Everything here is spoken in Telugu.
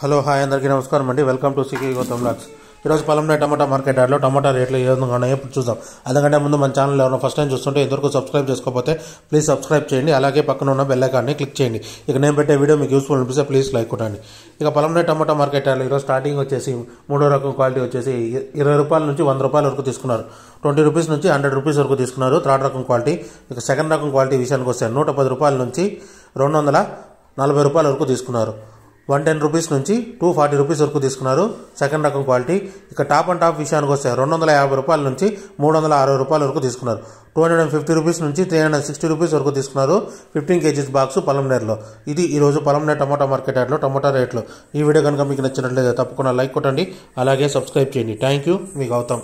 హలో హాయ్ అందరికీ నమస్కారం అండి వెల్కమ్ టు సికి గౌతమ్ లాక్స్ ఈరోజు పొలంలో టమాటా మార్కెట్ యార్డ్లో టమాటా రేట్లు ఏ విధంగా ఉన్నాయో ఇప్పుడు చూద్దాం అందుకంటే ముందు మన ఛానల్ ఎవరైనా ఫస్ట్ టైం చూస్తుంటే ఇంతవరకు సబ్స్క్రైబ్ చేసుకోకపోతే ప్లీజ్ సబ్స్క్రైబ్ చేయండి అలాగే పక్కన ఉన్న బెల్లైకాన్ని క్లిక్ చేయండి ఇక నేను పెట్టే వీడియో మీకు యూస్ఫుల్ అనిపిస్తే ప్లీజ్ లైక్ కొట్టండి ఇక పొలంలో టమాటా మార్కెట్ యార్డ్లో ఈరోజు స్టార్టింగ్ వచ్చేసి మూడో రకం క్వాలిటీ వచ్చేసి ఇరవై రూపాయల నుంచి వంద రూపాయల వరకు తీసుకున్నారు ట్వంటీ రూపీస్ నుంచి హండ్రెడ్ రూపీస్ వరకు తీసుకున్నారు థర్డ్ రకం క్వాలిటీ ఇక సెకండ్ రకం క్వాలిటీ విషయానికి వస్తే నూట పది రూపాయల నుంచి రెండు వందల నలభై రూపాయల వరకు తీసుకున్నారు వన్ టెన్ రూపీస్ నుంచి టూ ఫార్టీ రూపీస్ వరకు తీసుకున్నారు సెకండ్ రకం క్వాలిటీ ఇక టాప్ అండ్ టాప్ విషయానికి వస్తే రెండు వందల యాభై రూపాయల నుంచి మూడు వందల అరవై రూపాయల వరకు తీసుకున్నారు two hundred and fifty rupees నుంచి త్రీ హండ్రెడ్ సిక్స్టీ రూపీస్ వరకు తీసుకున్నారు ఫిఫ్టీన్ కేజీస్ బాక్స్ పలంనేర్లో ఇది ఈరోజు పలంనేర్ టమాటా మార్కెట్ యాడ్లో టమాటా రేట్లు ఈ వీడియో కనుక మీకు నచ్చినట్లయితే తప్పకుండా లైక్ కొట్టండి అలాగే సబ్స్క్రైబ్ చేయండి థ్యాంక్ యూ మీకు అవుతాం